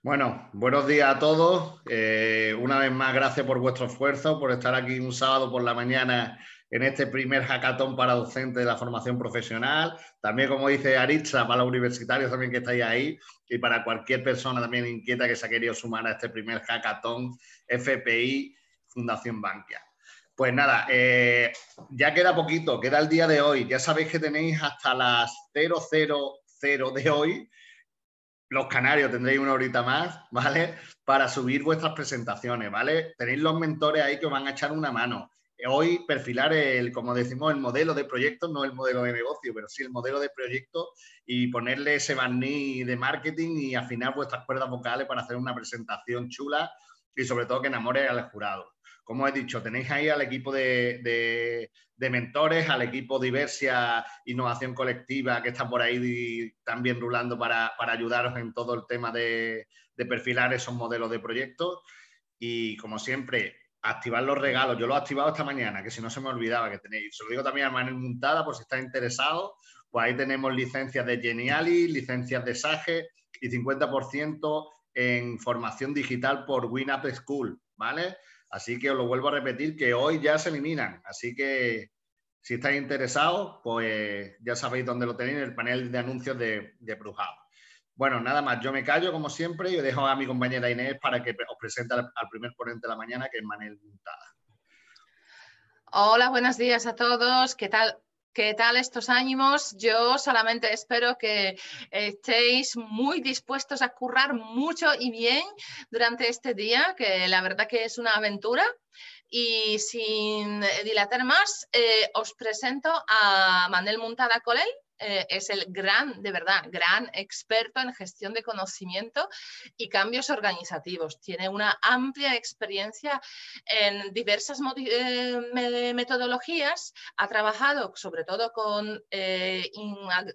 Bueno, buenos días a todos. Eh, una vez más, gracias por vuestro esfuerzo, por estar aquí un sábado por la mañana en este primer hackathon para docentes de la formación profesional. También, como dice Aritza, para los universitarios también que estáis ahí y para cualquier persona también inquieta que se ha querido sumar a este primer hackathon FPI Fundación Bankia. Pues nada, eh, ya queda poquito, queda el día de hoy. Ya sabéis que tenéis hasta las 000 de hoy los canarios tendréis una horita más, ¿vale? Para subir vuestras presentaciones, ¿vale? Tenéis los mentores ahí que os van a echar una mano. Hoy perfilar el, como decimos, el modelo de proyecto, no el modelo de negocio, pero sí el modelo de proyecto y ponerle ese barniz de marketing y afinar vuestras cuerdas vocales para hacer una presentación chula y sobre todo que enamore al jurado. Como he dicho, tenéis ahí al equipo de, de, de mentores, al equipo Diversia Innovación Colectiva que está por ahí también rulando para, para ayudaros en todo el tema de, perfilar esos modelos de proyectos. Y como siempre, activar los regalos. Yo lo he activado esta mañana, que si no se me olvidaba que tenéis. Se lo digo también a Manuel Muntada por si está interesado. Pues ahí tenemos licencias de Geniali, licencias de Sage y 50% en formación digital por WinUp School, ¿vale? Así que os lo vuelvo a repetir que hoy ya se eliminan. Así que si estáis interesados, pues ya sabéis dónde lo tenéis, en el panel de anuncios de, de Brujado. Bueno, nada más, yo me callo como siempre y os dejo a mi compañera Inés para que os presente al, primer ponente de la mañana, que es Manel Puntada. Hola, buenos días a todos. ¿Qué tal? ¿Qué tal estos ánimos? Yo solamente espero que estéis muy dispuestos a currar mucho y bien durante este día, que la verdad que es una aventura. Y sin dilatar más, eh, os presento a Manel Montada Colel, eh, es el gran, de verdad, gran experto en gestión de conocimiento y cambios organizativos. Tiene una amplia experiencia en diversas eh, metodologías. Ha trabajado sobre todo con eh,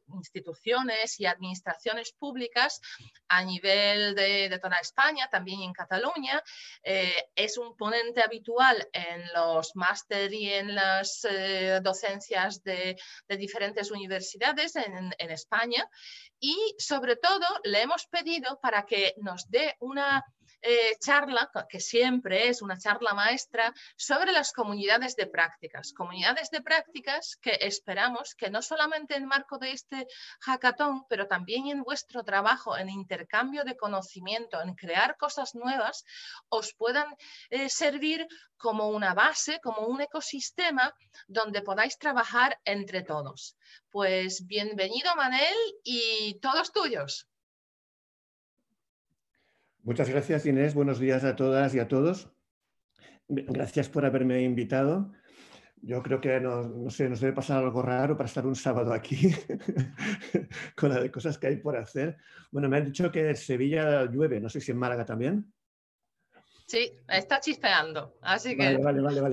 instituciones y administraciones públicas a nivel de, toda España, también en Cataluña. es un ponente habitual en los máster y en las docencias de diferentes universidades en España y sobre todo le hemos pedido para que nos dé una eh, charla, que siempre es una charla maestra, sobre las comunidades de prácticas. Comunidades de prácticas que esperamos que no solamente en marco de este hackathon, pero también en vuestro trabajo, en intercambio de conocimiento, en crear cosas nuevas, os puedan eh, servir como una base, como un ecosistema donde podáis trabajar entre todos. Pues bienvenido Manel y todos tuyos. Muchas gracias, Inés. Buenos días a todas y a todos. Gracias por haberme invitado. Yo creo que no, nos debe pasar algo raro para estar un sábado aquí con las cosas que hay por hacer. Bueno, me han dicho que en Sevilla llueve, no sé si en Málaga también. Sí, está chisteando, así que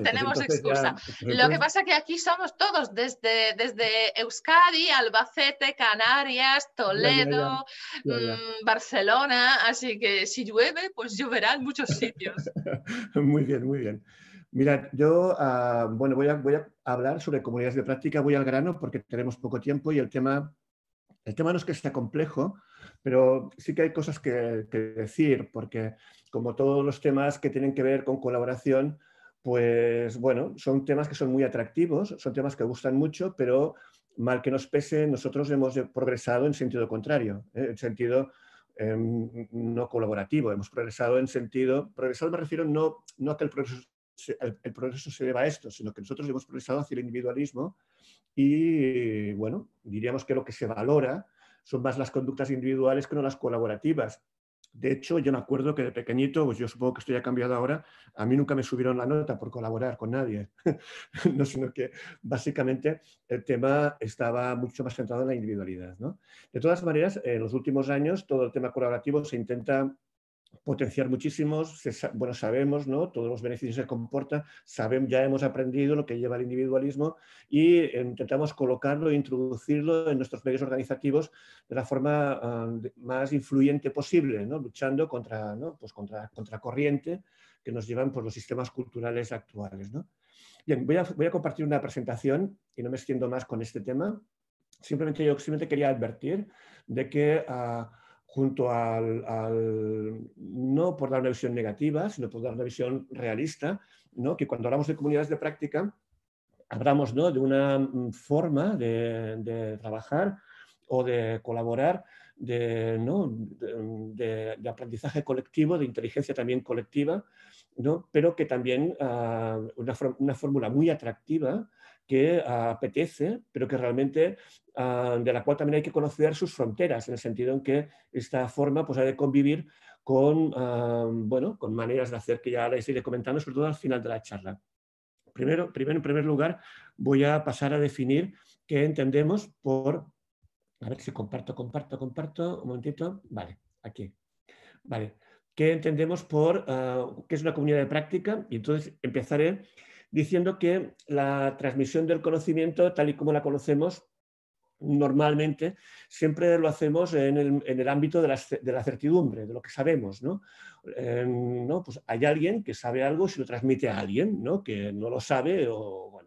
tenemos excusa. Lo que pasa es que aquí somos todos, desde, desde Euskadi, Albacete, Canarias, Toledo, mm, Barcelona, así que si llueve, pues lloverá en muchos sitios. muy bien, muy bien. Mira, yo ah, bueno, voy a, voy a hablar sobre comunidades de práctica, voy al grano porque tenemos poco tiempo y el tema el tema no es que sea complejo, pero sí que hay cosas que decir, porque como todos los temas que tienen que ver con colaboración, pues bueno, son temas que son muy atractivos, son temas que gustan mucho, pero mal que nos pese, nosotros hemos progresado en sentido contrario, ¿eh? en sentido em, no colaborativo, hemos progresado en sentido, progresado me refiero no, no a que el el, el progreso se deba a esto, sino que nosotros hemos progresado hacia el individualismo y bueno, diríamos que lo que se valora son más las conductas individuales que no las colaborativas. De hecho, yo me acuerdo que de pequeñito, pues yo supongo que esto ya ha cambiado ahora, a mí nunca me subieron la nota por colaborar con nadie, no, sino que básicamente el tema estaba mucho más centrado en la individualidad. ¿no? De todas maneras, en los últimos años todo el tema colaborativo se intenta potenciar muchísimos, bueno, sabemos ¿no? todos los beneficios que comporta, sabemos, ya hemos aprendido lo que lleva el individualismo y intentamos colocarlo e introducirlo en nuestros medios organizativos de la forma ah, más influyente posible, ¿no? luchando contra, ¿no? pues contra, contra corriente que nos llevan por pues, los sistemas culturales actuales. ¿no? voy a, voy a compartir una presentación y no me extiendo más con este tema. Simplemente yo simplemente quería advertir de que... Ah, junto al, no por dar una visión negativa, sino por dar una visión realista, ¿no? que cuando hablamos de comunidades de práctica, hablamos de una mm, forma de, trabajar o de colaborar, mm, de, aprendizaje colectivo, de inteligencia también colectiva, ¿no? pero que también ah, una fórmula muy atractiva que ah, apetece, pero que realmente ah, de la cual también hay que conocer sus fronteras, en el sentido en que esta forma pues, ha de convivir con, ah, bueno, con maneras de hacer que ya les iré comentando, sobre todo al final de la charla. Primero, primero, en primer lugar, voy a pasar a definir qué entendemos por... A ver si comparto, comparto, comparto. Un momentito. Vale, aquí. Vale. ¿Qué entendemos por qué es una comunidad de práctica? Y entonces empezaré diciendo que la transmisión del conocimiento, tal y como la conocemos, normalmente siempre lo hacemos en el, ámbito de la, certidumbre, de lo que sabemos. ¿no? Em, pues hay alguien que sabe algo si lo transmite a alguien ¿no? que no lo sabe o,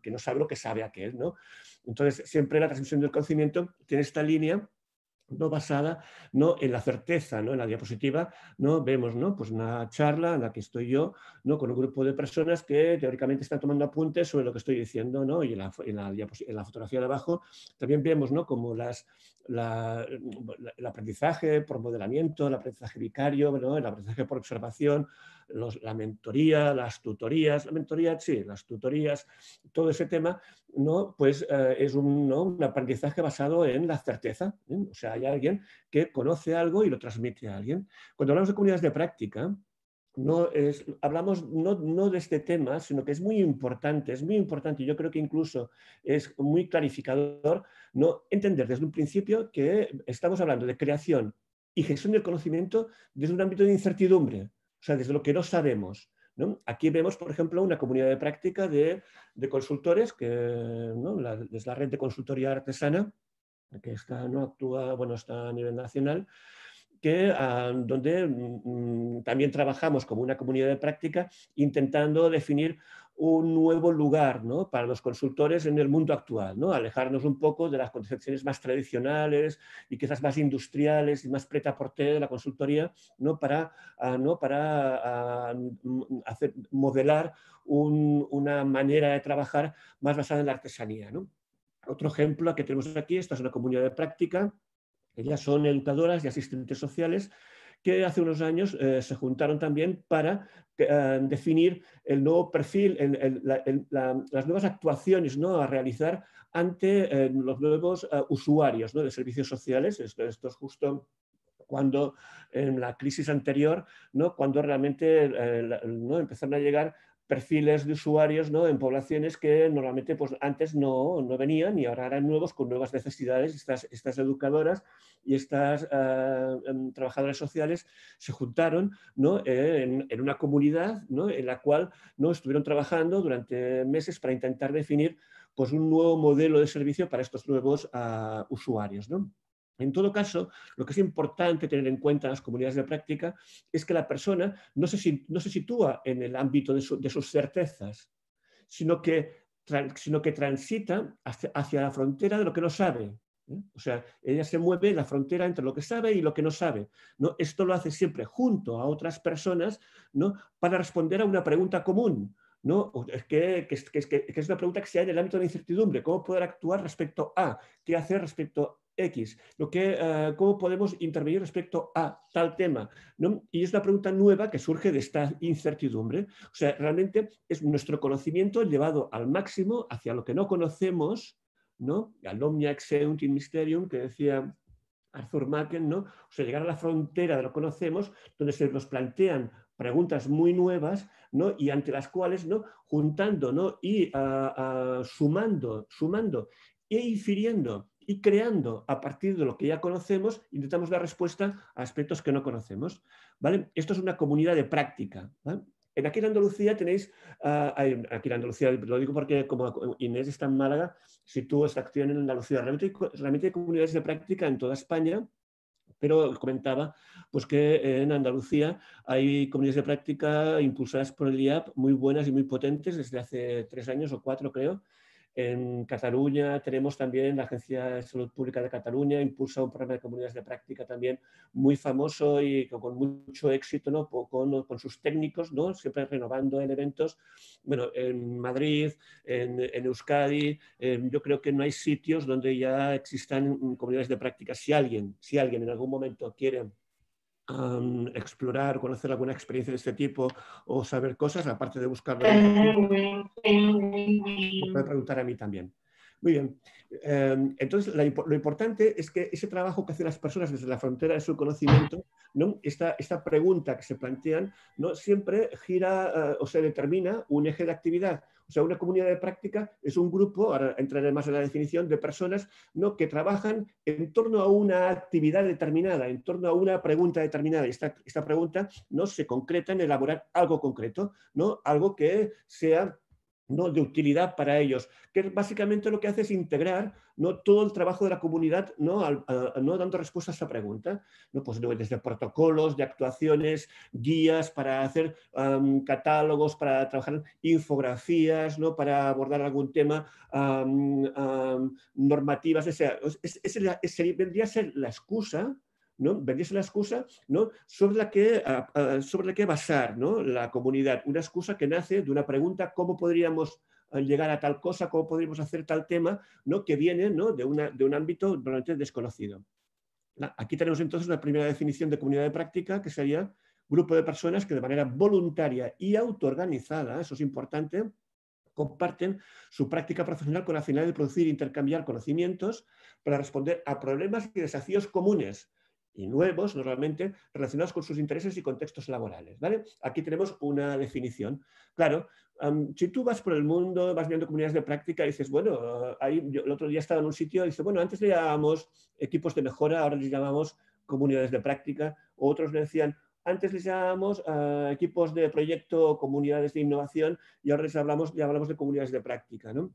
que, no sabe lo que sabe aquel. ¿no? Entonces, siempre la transmisión del conocimiento tiene esta línea ¿no? basada ¿no? en la certeza, ¿no? en la diapositiva, ¿no? vemos ¿no? pues una charla en la que estoy yo ¿no? con un grupo de personas que teóricamente están tomando apuntes sobre lo que estoy diciendo ¿no? y en la, fotografía de abajo también vemos ¿no? como las, la, el aprendizaje por modelamiento, el aprendizaje vicario, ¿no? el aprendizaje por observación, la mentoría, las tutorías, la mentoría sí, las tutorías, todo ese tema, ¿no? pues eh, es un, aprendizaje basado en la certeza. ¿eh? O sea, hay alguien que conoce algo y lo transmite a alguien. Cuando hablamos de comunidades de práctica, no hablamos no, no, de este tema, sino que es muy importante, es muy importante, yo creo que incluso es muy clarificador, no entender desde un principio que estamos hablando de creación y gestión del conocimiento desde un ámbito de incertidumbre o sea, desde lo que no sabemos. Aquí vemos, por ejemplo, una comunidad de práctica de, consultores, que la, es la red de consultoría artesana, que está, ¿no? actúa bueno, está a nivel nacional, que, ah, donde mm, mm, también trabajamos como una comunidad de práctica intentando definir un nuevo lugar ¿no? para los consultores en el mundo actual, alejarnos un poco de las concepciones más tradicionales y quizás más industriales y más preta por de la consultoría ¿no? para, ah, para ah, mm, modelar una manera de trabajar más basada en la artesanía. Otro ejemplo que tenemos aquí, esta es una comunidad de práctica, ellas son educadoras y asistentes sociales que hace unos años eh, se juntaron también para eh, definir el nuevo perfil, las nuevas actuaciones ¿no? a realizar ante eh, los nuevos usuarios de servicios sociales. Esto, es justo cuando en la crisis anterior, ¿no? cuando realmente ¿no? empezaron a llegar perfiles de usuarios ¿no? en poblaciones que normalmente pues, antes no, venían y ahora eran nuevos con nuevas necesidades. Estas, educadoras y estas eh, em, trabajadoras sociales se juntaron en, una comunidad en la cual ¿no? estuvieron trabajando durante meses para intentar definir pues, un nuevo modelo de servicio para estos nuevos ah, usuarios. En todo caso, lo que es importante tener en cuenta en las comunidades de práctica es que la persona no se, sitúa en el ámbito de, sus certezas, sino que, sino que transita hacia, la frontera de lo que no sabe. ¿eh? O sea, ella se mueve en la frontera entre lo que sabe y lo que no sabe. ¿no? Esto lo hace siempre junto a otras personas ¿no? para responder a una pregunta común. ¿no? que, es una pregunta que se en el ámbito de la incertidumbre. ¿Cómo poder actuar respecto a? ¿Qué hacer respecto X, lo que, eh, cómo podemos intervenir respecto a tal tema. Y es la pregunta nueva que surge de esta incertidumbre. O sea, realmente es nuestro conocimiento llevado al máximo hacia lo que no conocemos, ¿no? Al omnia exeunt mysterium que decía Arthur Macken, ¿no? O sea, llegar a la frontera de lo que conocemos, donde se nos plantean preguntas muy nuevas ¿no? y ante las cuales ¿no? juntando ¿no? y ah, ah, sumando, sumando e infiriendo y creando a partir de lo que ya conocemos, intentamos dar respuesta a aspectos que no conocemos. ¿vale? Esto es una comunidad de práctica. En aquí en Andalucía tenéis, ah, aquí en Andalucía, lo digo porque como Inés está en Málaga, tú esta acción en Andalucía. Realmente, hay comunidades de práctica en toda España, pero comentaba pues, que en Andalucía hay comunidades de práctica impulsadas por el IAP muy buenas y muy potentes desde hace tres años o cuatro, creo, en Cataluña tenemos también la Agencia de Salud Pública de Cataluña, impulsa un programa de comunidades de práctica también muy famoso y con mucho éxito ¿no? con, con sus técnicos, ¿no? siempre renovando elementos. Bueno, en Madrid, en, Euskadi, em, yo creo que no hay sitios donde ya existan comunidades de práctica. Si alguien, si alguien en algún momento quiere explorar, conocer alguna experiencia de este tipo o saber cosas, aparte de buscar... Puede preguntar a mí también. Muy bien. Em, entonces, lo importante es que ese trabajo que hacen las personas desde la frontera de su conocimiento, esta, pregunta que se plantean, ¿no? siempre gira eh, o se determina un eje de actividad. O sea, una comunidad de práctica es un grupo, ahora entraré más en la definición, de personas ¿no? que trabajan en torno a una actividad determinada, en torno a una pregunta determinada. Y esta, pregunta ¿no? se concreta en elaborar algo concreto, ¿no? algo que sea ¿no? de utilidad para ellos, que básicamente lo que hace es integrar ¿no? todo el trabajo de la comunidad ¿no? no dando respuesta a esa pregunta, ¿no? Pues, desde protocolos de actuaciones, guías para hacer catálogos, para trabajar infografías, ¿no? para abordar algún tema, normativas, vendría a ser la excusa ¿no? una excusa sobre, la que, sobre la basar la comunidad, una excusa que nace de una pregunta, ¿cómo podríamos eh, llegar a tal cosa, cómo podríamos hacer tal tema, que viene de, de un ámbito realmente desconocido. Aquí tenemos entonces una primera definición de comunidad de práctica, que sería grupo de personas que de manera voluntaria y autoorganizada, eso es importante, comparten su práctica profesional con la finalidad de producir e intercambiar conocimientos para responder a problemas y desafíos comunes, y nuevos, normalmente relacionados con sus intereses y contextos laborales. ¿vale? Aquí tenemos una definición. Claro, si tú vas por el mundo, vas viendo comunidades de práctica y dices, bueno, ah, el otro día estaba en un sitio y dice, bueno, antes le llamábamos equipos de mejora, ahora les llamamos comunidades de práctica, otros le decían, antes les llamábamos ah, equipos de proyecto, comunidades de innovación y ahora les hablamos, hablamos de comunidades de práctica. ¿no?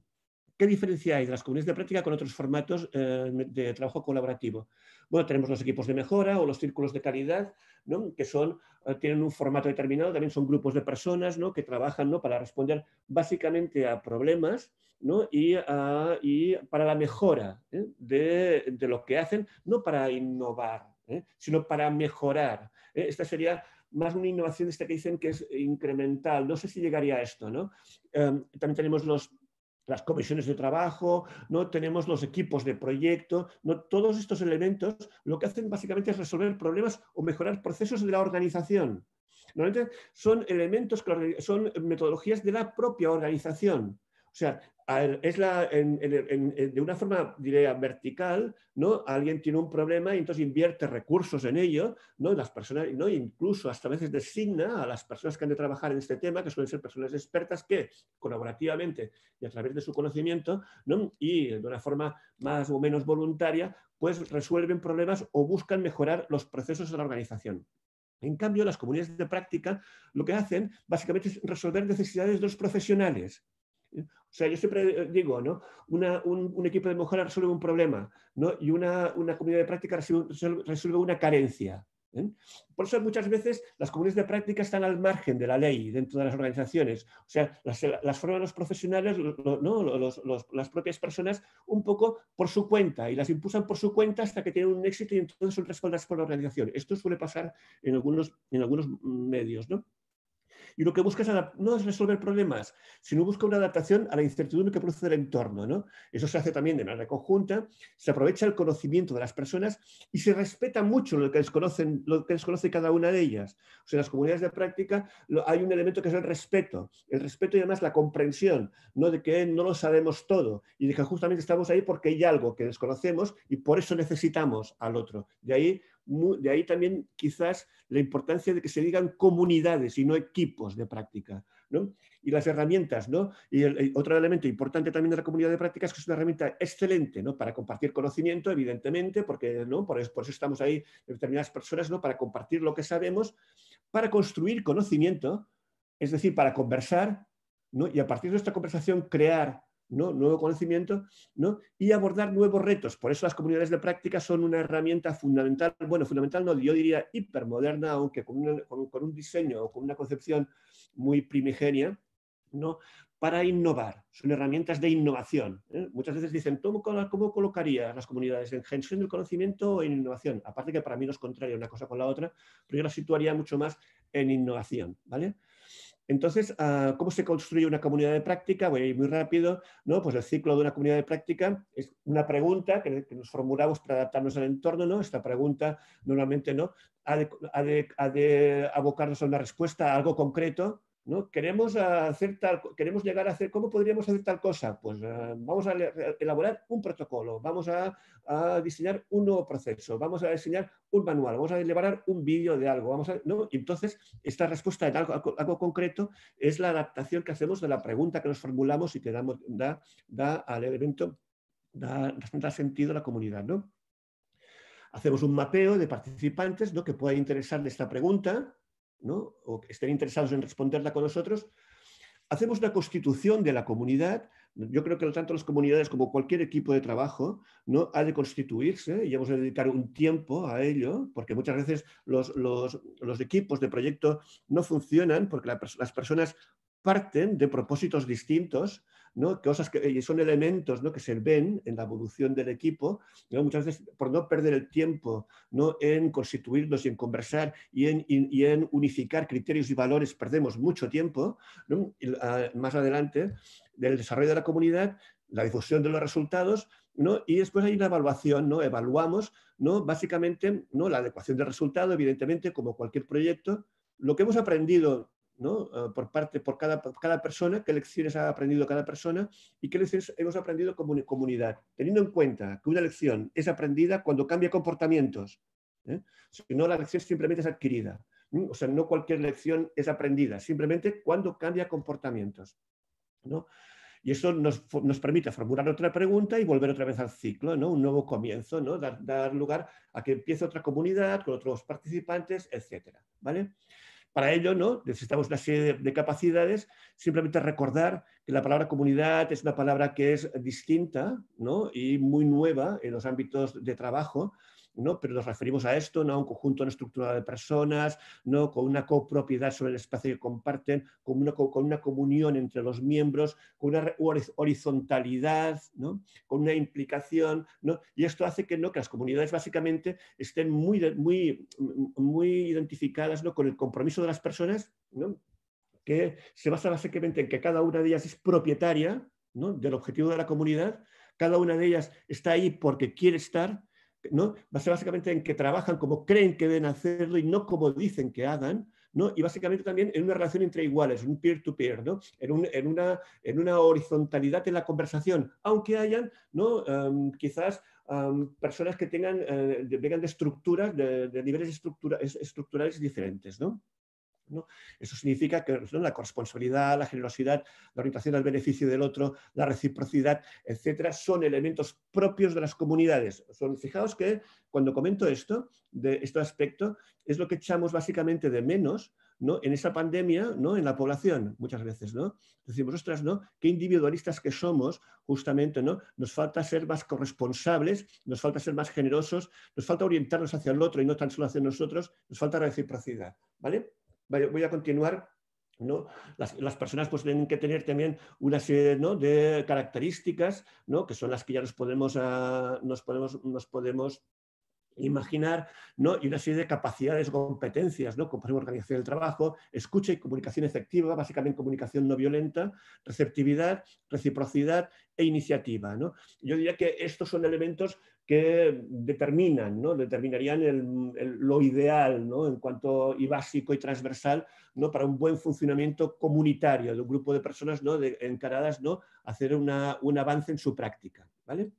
¿Qué diferencia hay de las comunidades de práctica con otros formatos eh, de trabajo colaborativo? Bueno, tenemos los equipos de mejora o los círculos de calidad, que son, eh, tienen un formato determinado, también son grupos de personas que trabajan para responder básicamente a problemas ah, y, para la mejora ¿eh? de, lo que hacen, no para innovar, sino para mejorar. Esta sería más una innovación de esta que dicen que es incremental. No sé si llegaría a esto. también tenemos los las comisiones de trabajo, ¿no? tenemos los equipos de proyecto, ¿no? todos estos elementos lo que hacen básicamente es resolver problemas o mejorar procesos de la organización. Normalmente son elementos, son metodologías de la propia organización. O sea, es de una forma, diría, vertical, ¿no? Alguien tiene un problema y entonces invierte recursos en ello, ¿no? Las personas, ¿no? Incluso hasta a veces designa a las personas que han de trabajar en este tema, que suelen ser personas expertas que colaborativamente y a través de su conocimiento, Y de una forma más o menos voluntaria, pues resuelven problemas o buscan mejorar los procesos de la organización. En cambio, las comunidades de práctica lo que hacen básicamente es resolver necesidades de los profesionales. O sea, yo siempre eh, digo, ¿no? un, equipo de mujeres resuelve un problema, ¿no? Y una, comunidad de práctica resuelve, una carencia. ¿eh? Por eso muchas veces las comunidades de práctica están al margen de la ley dentro de las organizaciones. O sea, las, formas forman los profesionales, ¿no? las propias personas, un poco por su cuenta y las impulsan por su cuenta hasta que tienen un éxito y entonces son respaldadas por la organización. Esto suele pasar en algunos, en algunos medios, ¿no? y lo que busca no es resolver problemas, sino busca una adaptación a la incertidumbre que produce el entorno. Eso se hace también de manera conjunta, se aprovecha el conocimiento de las personas y se respeta mucho lo que desconocen, lo que desconoce cada una de ellas. en las comunidades de práctica hay un elemento que es el respeto, el respeto y además la comprensión, no de que no lo sabemos todo y de que justamente estamos ahí porque hay algo que desconocemos y por eso necesitamos al otro. De ahí de ahí también quizás la importancia de que se digan comunidades y no equipos de práctica. ¿no? Y las herramientas, ¿no? Y otro elemento importante también de la comunidad de prácticas es que es una herramienta excelente, ¿no? Para compartir conocimiento, evidentemente, porque, ¿no? Por eso, estamos ahí determinadas personas, ¿no? Para compartir lo que sabemos, para construir conocimiento, es decir, para conversar, ¿no? Y a partir de esta conversación crear ¿no? nuevo conocimiento y abordar nuevos retos. Por eso las comunidades de práctica son una herramienta fundamental, bueno, fundamental no, yo diría hipermoderna, aunque con, un diseño o con una concepción muy primigenia, ¿no? para innovar. Son herramientas de innovación. ¿eh? Muchas veces dicen, ¿cómo, colocaría las comunidades en gestión del conocimiento o en innovación? Aparte que para mí no es contrario una cosa con la otra, pero yo las situaría mucho más en innovación. ¿vale? Entonces, ah, ¿cómo se construye una comunidad de práctica? Voy a ir muy rápido, ¿no? Pues el ciclo de una comunidad de práctica es una pregunta que, nos formulamos para adaptarnos al entorno, ¿no? Esta pregunta normalmente, ¿no? Ha de, ha de abocarnos a una respuesta, a algo concreto, Queremos, hacer tal, queremos llegar a hacer, ¿cómo podríamos hacer tal cosa? Pues eh, vamos a elaborar un protocolo, vamos a, diseñar un nuevo proceso, vamos a diseñar un manual, vamos a elaborar un vídeo de algo, vamos Entonces, esta respuesta en algo, concreto es la adaptación que hacemos de la pregunta que nos formulamos y que damos, da, al elemento, da, sentido a la comunidad, Hacemos un mapeo de participantes que pueda interesar de esta pregunta, o que estén interesados en responderla con nosotros, hacemos una constitución de la comunidad. Yo creo que tanto las comunidades como cualquier equipo de trabajo ¿no? ha de constituirse y hemos de dedicar un tiempo a ello, porque muchas veces los, equipos de proyecto no funcionan porque las personas parten de propósitos distintos ¿no? Cosas que son elementos que se ven en la evolución del equipo, muchas veces por no perder el tiempo ¿no? en constituirnos y en conversar y en, unificar criterios y valores, perdemos mucho tiempo. Ah, más adelante, del desarrollo de la comunidad, la difusión de los resultados, Y después hay una evaluación, ¿no? Evaluamos, ¿no? Básicamente, ¿no? La adecuación del resultado, evidentemente, como cualquier proyecto. Lo que hemos aprendido Ah, por, parte, por cada, cada persona, qué lecciones ha aprendido cada persona y qué lecciones hemos aprendido como comunidad, teniendo en cuenta que una lección es aprendida cuando cambia comportamientos, ¿eh? si no la lección simplemente es adquirida, o sea, no cualquier lección es aprendida, simplemente cuando cambia comportamientos. ¿no? Y eso nos, nos, permite formular otra pregunta y volver otra vez al ciclo, ¿no? un nuevo comienzo, ¿no? dar, dar lugar a que empiece otra comunidad con otros participantes, etc. ¿vale? Para ello, ¿no? necesitamos una serie de, capacidades. Simplemente recordar que la palabra comunidad es una palabra que es distinta y muy nueva en los ámbitos de trabajo pero nos referimos a esto, no a un conjunto no estructurado de personas, ¿no? con una copropiedad sobre el espacio que comparten, con una, con una comunión entre los miembros, con una horizontalidad, ¿no? con una implicación, ¿no? y esto hace que, ¿no? que las comunidades básicamente estén muy, muy, muy identificadas ¿no? con el compromiso de las personas, ¿no? que se basa básicamente en que cada una de ellas es propietaria del objetivo de la comunidad, cada una de ellas está ahí porque quiere estar ¿no? Va a ser básicamente en que trabajan como creen que deben hacerlo y no como dicen que hagan, ¿no? Y básicamente también en una relación entre iguales, un peer-to-peer, -peer, to peer no En, una, horizontalidad en la conversación, aunque hayan, ¿no? Em, quizás em, personas que tengan, eh, vengan de estructuras, de, niveles estructurales diferentes, ¿no? Eso significa que la corresponsabilidad, la generosidad, la orientación al beneficio del otro, la reciprocidad, etcétera, son elementos propios de las comunidades. Son, fijaos que cuando comento esto, de este aspecto, es lo que echamos básicamente de menos ¿no? en esa pandemia ¿no? en la población, muchas veces. ¿no? Decimos, ostras, ¿no? qué individualistas que somos, justamente, ¿no? nos falta ser más corresponsables, nos falta ser más generosos, nos falta orientarnos hacia el otro y no tan solo hacia nosotros, nos falta reciprocidad. ¿vale? voy a continuar ¿no? Las, personas pues tienen que tener también una serie de características ¿no? que son las que ya nos podemos, ah, nos podemos, nos podemos imaginar, ¿no? y una serie de capacidades competencias, ¿no? como por ejemplo organización del trabajo, escucha y comunicación efectiva, básicamente comunicación no violenta, receptividad, reciprocidad e iniciativa. ¿no? Yo diría que estos son elementos que determinan, ¿no? determinarían lo ideal ¿no? en cuanto y básico y transversal ¿no? para un buen funcionamiento comunitario de un grupo de personas ¿no? encaradas ¿no? a hacer un avance en su práctica. ¿vale?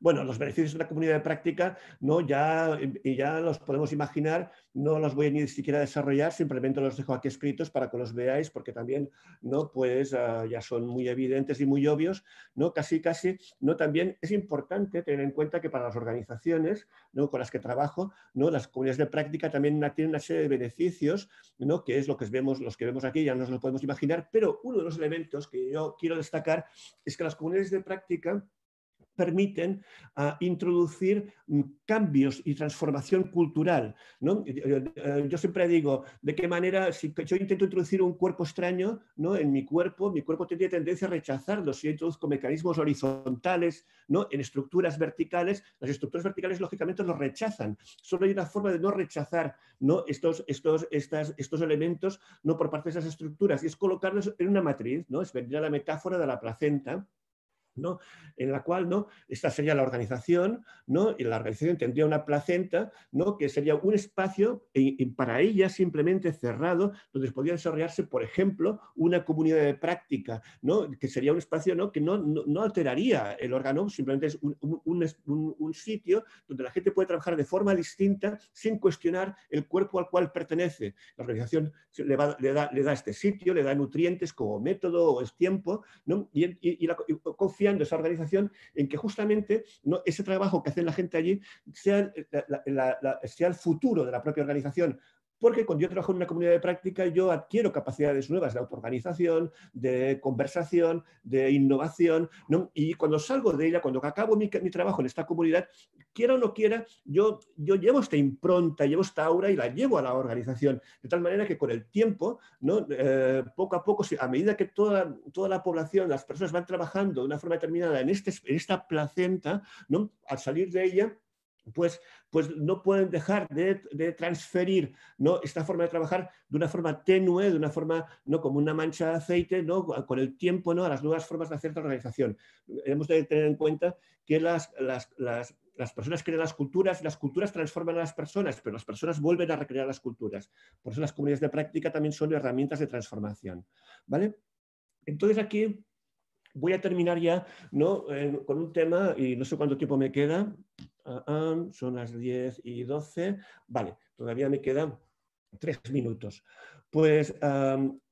Bueno, los beneficios de la comunidad de práctica ¿no? ya, ya los podemos imaginar, no los voy ni siquiera a desarrollar, simplemente los dejo aquí escritos para que los veáis, porque también ¿no? pues, ah, ya son muy evidentes y muy obvios, ¿no? casi casi. ¿no? También es importante tener en cuenta que para las organizaciones ¿no? con las que trabajo, ¿no? las comunidades de práctica también tienen una serie de beneficios, ¿no? que es lo que vemos, los que vemos aquí, ya nos lo podemos imaginar, pero uno de los elementos que yo quiero destacar es que las comunidades de práctica permiten ah, introducir mm, cambios y transformación cultural. Eh, yo, siempre digo, de qué manera, si yo intento introducir un cuerpo extraño ¿no? en mi cuerpo, mi cuerpo tendría tendencia a rechazarlo. Si yo introduzco mecanismos horizontales ¿no? en estructuras verticales, las estructuras verticales lógicamente lo rechazan. Solo hay una forma de no rechazar ¿no? Estos, elementos ¿no? por parte de esas estructuras y es colocarlos en una matriz. ¿no? Es venir a la metáfora de la placenta. ¿no? en la cual ¿no? esta sería la organización ¿no? y la organización tendría una placenta ¿no? que sería un espacio e, para ella simplemente cerrado donde podría desarrollarse, por ejemplo, una comunidad de práctica, ¿no? que sería un espacio ¿no? que no, alteraría el órgano, simplemente es un, sitio donde la gente puede trabajar de forma distinta sin cuestionar el cuerpo al cual pertenece. La organización le, da, este sitio, le da nutrientes como método o es tiempo, y, la, confía esa organización en que justamente ¿no? ese trabajo que hace la gente allí sea el futuro de la propia organización, porque cuando yo trabajo en una comunidad de práctica, yo adquiero capacidades nuevas de autoorganización, de conversación, de innovación, y cuando salgo de ella, cuando acabo mi, trabajo en esta comunidad, quiera o no quiera, yo, yo llevo esta impronta, llevo esta aura y la llevo a la organización, de tal manera que con el tiempo, ¿no? Eh, poco a poco, a medida que toda, toda la población, las personas van trabajando de una forma determinada en, este, esta placenta, ¿no? al salir de ella, pues, pues no pueden dejar de, transferir ¿no? esta forma de trabajar de una forma tenue, de una forma no como una mancha de aceite, ¿no? con el tiempo ¿no? a las nuevas formas de hacer la organización. Hemos de tener en cuenta que las, personas crean las culturas, las culturas transforman a las personas, pero las personas vuelven a recrear las culturas. Por eso las comunidades de práctica también son herramientas de transformación. ¿vale? Entonces aquí voy a terminar ya ¿no? con un tema, y no sé cuánto tiempo me queda, Ah, ah, son las 10 y 12. Vale, todavía me quedan tres minutos. Pues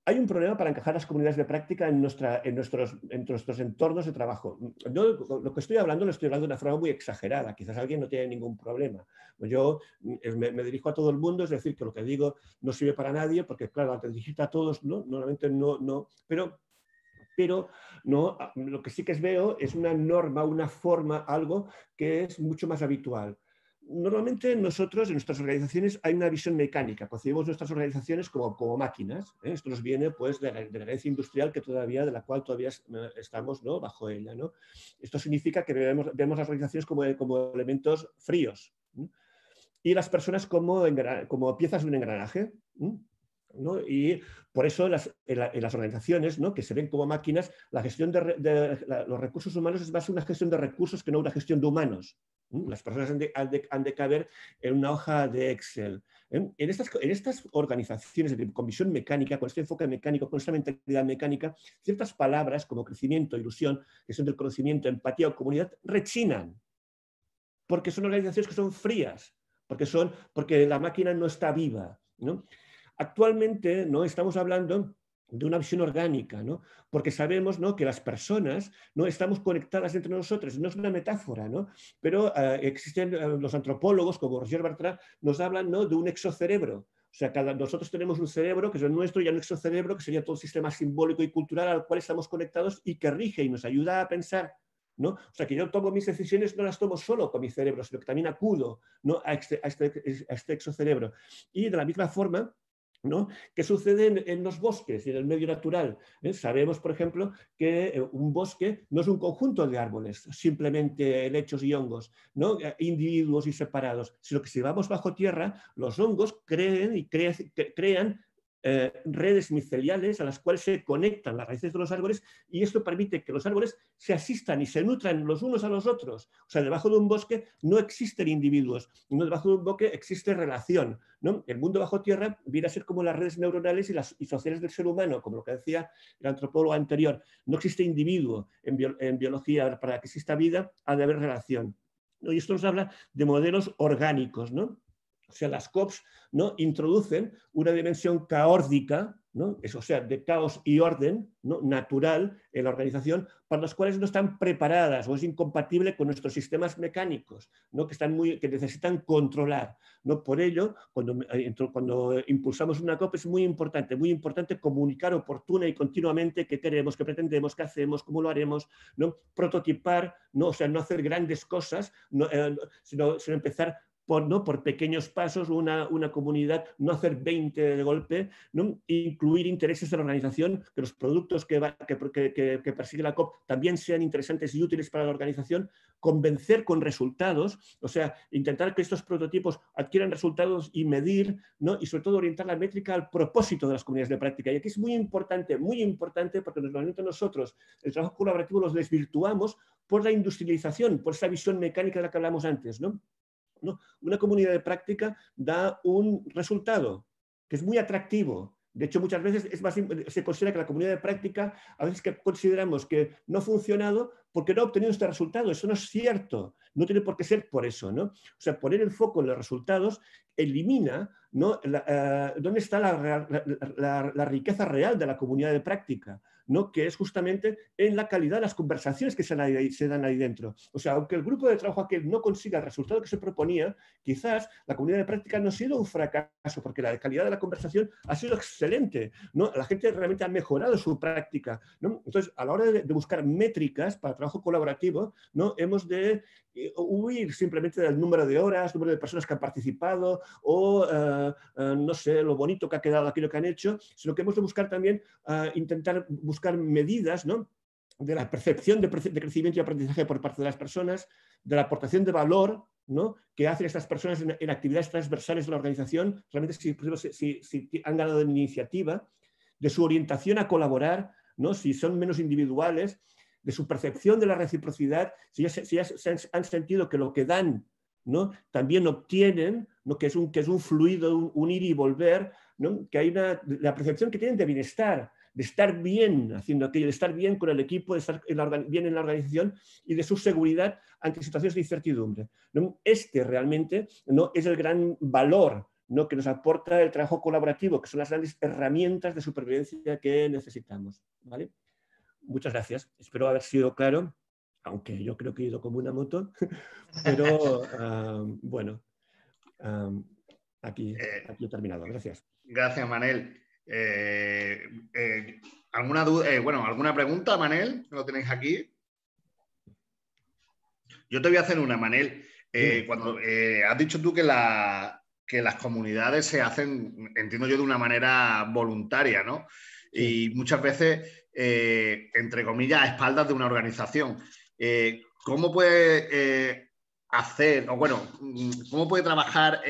hay un problema para encajar las comunidades de práctica en, nuestra, en, nuestros, nuestros, entornos de trabajo. Yo lo que estoy hablando lo estoy hablando de una forma muy exagerada, quizás alguien no tiene ningún problema. Pues yo me, dirijo a todo el mundo, es decir, que lo que digo no sirve para nadie, porque claro, antes dijiste a todos, normalmente no, no, pero pero no, ah, lo que sí que veo es una norma, una forma, algo que es mucho más habitual. Normalmente nosotros en nuestras organizaciones hay una visión mecánica, concebimos nuestras organizaciones como, como máquinas. ¿eh? Esto nos viene pues de la, de industrial que todavía, de la cual todavía eh, estamos ¿no? bajo ella. Esto significa que vemos, las organizaciones como, eh, como elementos fríos y las personas como, como piezas de un engranaje. Y por eso las, organizaciones ¿no? que se ven como máquinas, la gestión de, los recursos humanos es más una gestión de recursos que no una gestión de humanos. Las personas han de, caber en una hoja de Excel. En, estas, en estas organizaciones de comisión mecánica, con este enfoque mecánico, con esta mentalidad mecánica, ciertas palabras como crecimiento, ilusión, gestión del conocimiento, empatía o comunidad rechinan. Porque son organizaciones que son frías, porque, son, porque la máquina no está viva. ¿no? actualmente ¿no? estamos hablando de una visión orgánica, ¿no? porque sabemos ¿no? que las personas no estamos conectadas entre nosotros, no es una metáfora, ¿no? pero ah, existen ah, los antropólogos como Roger Bartra nos hablan ¿no? de un exocerebro, o sea, cada, nosotros tenemos un cerebro que es el nuestro y un exocerebro que sería todo el sistema simbólico y cultural al cual estamos conectados y que rige y nos ayuda a pensar. ¿no? O sea, que yo tomo mis decisiones, no las tomo solo con mi cerebro, sino que también acudo ¿no? a, este, a este, este exocerebro. Y de la misma forma, ¿no? ¿Qué sucede en, los bosques y en el medio natural? ¿Eh? Sabemos, por ejemplo, que eh, un bosque no es un conjunto de árboles, simplemente helechos y hongos, eh, individuos y separados, sino que si vamos bajo tierra, los hongos creen y crean eh, redes miceliales a las cuales se conectan las raíces de los árboles y esto permite que los árboles se asistan y se nutran los unos a los otros. O sea, debajo de un bosque no existen individuos, no debajo de un bosque existe relación. ¿no? El mundo bajo tierra viene a ser como las redes neuronales y, las, sociales del ser humano, como lo que decía el antropólogo anterior. No existe individuo en, biología. Para que exista vida ha de haber relación. Y esto nos habla de modelos orgánicos, ¿no? o sea, las COPs, ¿no? introducen una dimensión caórdica, ¿no? o sea, de caos y orden ¿no? natural en la organización, para las cuales no están preparadas o es incompatible con nuestros sistemas mecánicos, ¿no? que, están muy, que necesitan controlar. ¿no? Por ello, cuando, eh, cuando impulsamos una COP es muy importante, muy importante comunicar oportuna y continuamente qué queremos, qué pretendemos, qué hacemos, cómo lo haremos, ¿no? prototipar, ¿no? o sea, no hacer grandes cosas, eh, sino, sino empezar por, ¿no? por pequeños pasos, una, comunidad, no hacer 20 de golpe, ¿no? incluir intereses de la organización, que los productos que, que, que, que, persigue la COP también sean interesantes y útiles para la organización, convencer con resultados, o sea, intentar que estos prototipos adquieran resultados y medir, ¿no? y sobre todo orientar la métrica al propósito de las comunidades de práctica. Y aquí es muy importante, muy importante, porque normalmente nosotros el trabajo colaborativo los desvirtuamos por la industrialización, por esa visión mecánica de la que hablamos antes, ¿no? ¿no? Una comunidad de práctica da un resultado que es muy atractivo. De hecho, muchas veces se considera que la comunidad de práctica, a veces que consideramos que no ha funcionado porque no ha obtenido este resultado. Eso no es cierto. No tiene por qué ser por eso. ¿no? O sea, poner el foco en los resultados elimina eh, dónde está la riqueza real de la comunidad de práctica. ¿no? que es justamente en la calidad de las conversaciones que se, dan ahí dentro. O sea, aunque el grupo de trabajo aquel no consiga el resultado que se proponía, quizás la comunidad de práctica no ha sido un fracaso, porque la calidad de la conversación ha sido excelente. ¿no? La gente realmente ha mejorado su práctica. Entonces, a la hora de, buscar métricas para trabajo colaborativo, ¿no? hemos de eh, huir simplemente del número de horas, número de personas que han participado o, eh, eh, no sé, lo bonito que ha quedado aquí lo que han hecho, sino que hemos de buscar también, intentar buscar buscar medidas ¿no? de la percepción de, crecimiento y aprendizaje por parte de las personas, de la aportación de valor ¿no? que hacen estas personas en, actividades transversales de la organización, realmente si, han ganado en iniciativa, de su orientación a colaborar, ¿no? si son menos individuales, de su percepción de la reciprocidad, si ya, si han, sentido que lo que dan ¿no? también obtienen, lo que, es un, que es un fluido, un, ir y volver, ¿no? que hay una, la percepción que tienen de bienestar, de estar bien haciendo aquello, de estar bien con el equipo, de estar bien en la organización y de su seguridad ante situaciones de incertidumbre. Este realmente ¿no? es el gran valor que nos aporta el trabajo colaborativo, que son las grandes herramientas de supervivencia que necesitamos. ¿vale? Muchas gracias. Espero haber sido claro, aunque yo creo que he ido como una moto, pero bueno, aquí, eh, aquí he terminado. Gracias. Gracias, Manel. Eh, eh, ¿alguna, duda, eh, bueno, ¿Alguna pregunta, Manel? ¿Lo tenéis aquí? Yo te voy a hacer una, Manel. Cuando has dicho tú que, la, que las comunidades se hacen, entiendo yo, de una manera voluntaria, ¿no? Y muchas veces, entre comillas, a espaldas de una organización. ¿Cómo puede hacer, o bueno, mm, cómo puede trabajar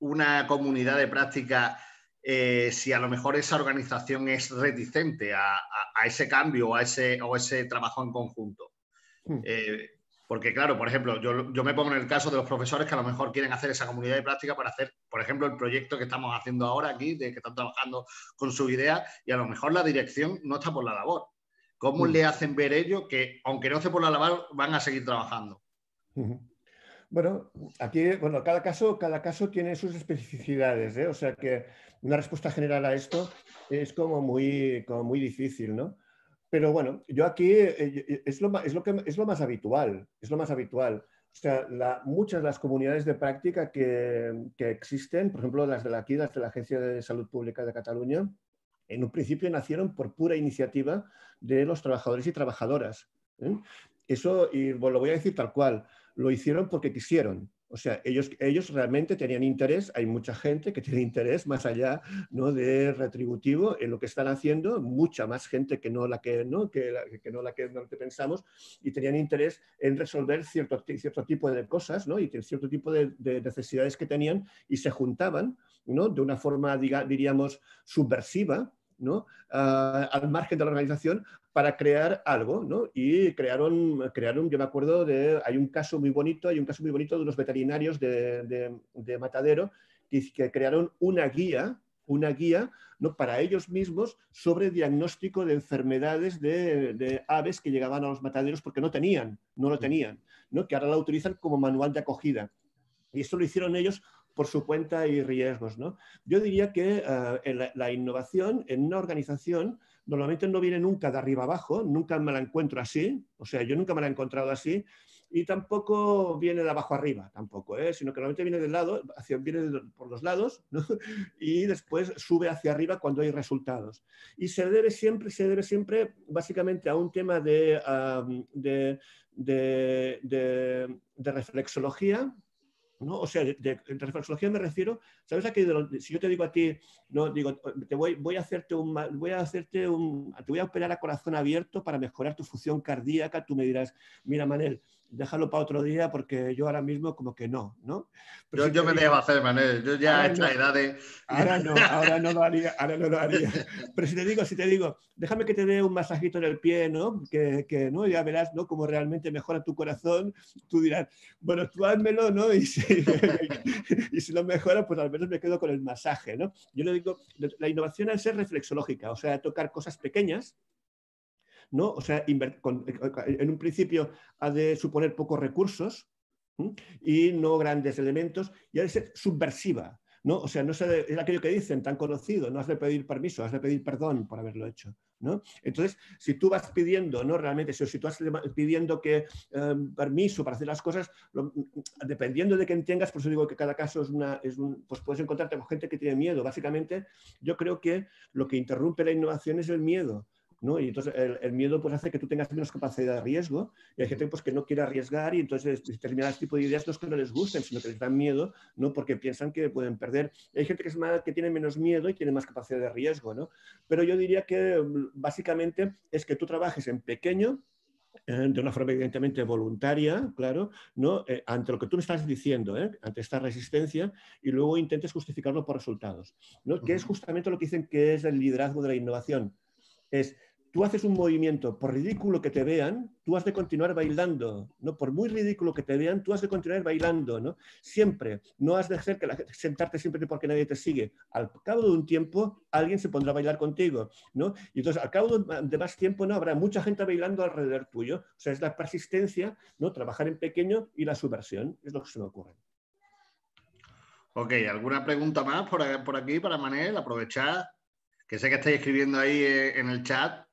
una comunidad de práctica eh, si a lo mejor esa organización es reticente a, ese cambio o a ese, o ese trabajo en conjunto. Hmm. Eh, porque, claro, por ejemplo, yo, me pongo en el caso de los profesores que a lo mejor quieren hacer esa comunidad de práctica para hacer, por ejemplo, el proyecto que estamos haciendo ahora aquí, de que están trabajando con su idea, y a lo mejor la dirección no está por la labor. ¿Cómo hmm. le hacen ver ellos que, aunque no esté por la labor, van a seguir trabajando? Bueno, aquí, bueno, cada caso, cada caso tiene sus especificidades, ¿eh? o sea que una respuesta general a esto es como muy, difícil, ¿no? Pero bueno, yo aquí eh, eh, es, lo, es, lo más habitual, es lo más habitual. O sea, muchas de las comunidades de práctica que, existen, por ejemplo, las de la, aquí, de la Agencia de Salud Pública de Cataluña, en un principio nacieron por pura iniciativa de los trabajadores y trabajadoras. ¿eh? Eso, y lo voy a decir tal cual, lo hicieron porque quisieron. O sea, ellos, ellos realmente tenían interés, hay mucha gente que tiene interés más allá ¿no? de retributivo en lo que están haciendo, mucha más gente que no la que, ¿no? Que, no la que, no pensamos, y tenían interés en resolver cierto, cierto tipo de cosas ¿no? y cierto tipo de, necesidades que tenían y se juntaban ¿no? de una forma, diríamos, subversiva ¿no? Ah, al margen de la organización para crear algo, Y crearon, crearon, yo me acuerdo de, hay un caso muy bonito, hay un caso muy bonito de unos veterinarios de, Matadero que, crearon una guía, una guía, ¿no? Para ellos mismos sobre diagnóstico de enfermedades de, aves que llegaban a los mataderos porque no tenían, no lo mm. tenían, ¿no? Que ahora la utilizan como manual de acogida. Y esto lo hicieron ellos por su cuenta y riesgos. ¿no? Yo diría que eh, la, innovación en una organización normalmente no viene nunca de arriba abajo, nunca me la encuentro así, o sea, yo nunca me la he encontrado así, y tampoco viene de abajo arriba, tampoco, ¿eh? sino que normalmente viene del lado, hacia, viene por los lados y después sube hacia arriba cuando hay resultados. Y se debe siempre, se debe siempre básicamente a un tema de, de, de reflexología, ¿no? O sea, de, reflexología me refiero, ¿sabes a De si yo te digo a ti, no, digo, te voy, a hacerte un, voy a hacerte un, te voy a operar a corazón abierto para mejorar tu función cardíaca, tú me dirás, mira Manel, déjalo para otro día porque yo ahora mismo como que no, ¿no? Pero yo, yo me dejo hacer, Manuel, yo ya a esta edad de... Ahora no, ahora no lo haría, ahora no lo Pero si te digo, si te digo, déjame que te dé un masajito en el pie, ¿no? Que, ¿no? ya verás, ¿no? Cómo realmente mejora tu corazón, tú dirás, bueno, tú házmelo, ¿no? Y si, y si lo mejoras, pues al menos me quedo con el masaje, ¿no? Yo le digo, la innovación es ser reflexológica, o sea, tocar cosas pequeñas, ¿no? O sea, eh, eh, en un principio ha de suponer pocos recursos y no grandes elementos y ha de ser subversiva. ¿no? O sea, no es aquello que dicen tan conocido, no has de pedir permiso, has de pedir perdón por haberlo hecho. ¿no? Entonces, si tú vas pidiendo, ¿no? Realmente, si, tú pidiendo que em, permiso para hacer las cosas, mm, dependiendo de quién tengas, por eso digo que cada caso es una, es un, pues puedes encontrarte con gente que tiene miedo. Básicamente, yo creo que lo que interrumpe la innovación es el miedo. ¿no? Y entonces el, miedo pues hace que tú tengas menos capacidad de riesgo y hay gente pues, que no quiere arriesgar y entonces este tipo de ideas no es que no les gusten, sino que les dan miedo, ¿no? Porque piensan que pueden perder. Hay gente que, es más, que tiene menos miedo y tiene más capacidad de riesgo, ¿no? Pero yo diría que mm, básicamente es que tú trabajes en pequeño, eh, de una forma evidentemente voluntaria, claro, ¿no? Eh, ante lo que tú me estás diciendo, ¿eh? ante esta resistencia, y luego intentes justificarlo por resultados, ¿no? que es justamente lo que dicen que es el liderazgo de la innovación. Es tú haces un movimiento, por ridículo que te vean, tú has de continuar bailando, ¿no? Por muy ridículo que te vean, tú has de continuar bailando, ¿no? Siempre, no has de hacer que sentarte siempre porque nadie te sigue. Al cabo de un tiempo, alguien se pondrá a bailar contigo, ¿no? Y entonces, al cabo de más tiempo, no habrá mucha gente bailando alrededor tuyo. O sea, es la persistencia, ¿no? Trabajar en pequeño y la subversión, es lo que se me ocurre. Ok, ¿alguna pregunta más por, por aquí para Manel? Aprovechar, que sé que estáis escribiendo ahí eh, en el chat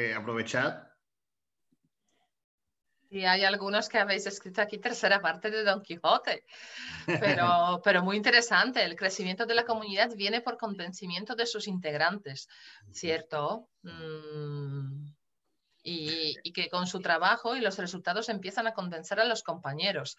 eh, aprovechar Y hay algunos que habéis escrito aquí tercera parte de Don Quijote, pero, pero muy interesante. El crecimiento de la comunidad viene por convencimiento de sus integrantes, ¿cierto? Mm, y, y, que con su trabajo y los resultados empiezan a convencer a los compañeros.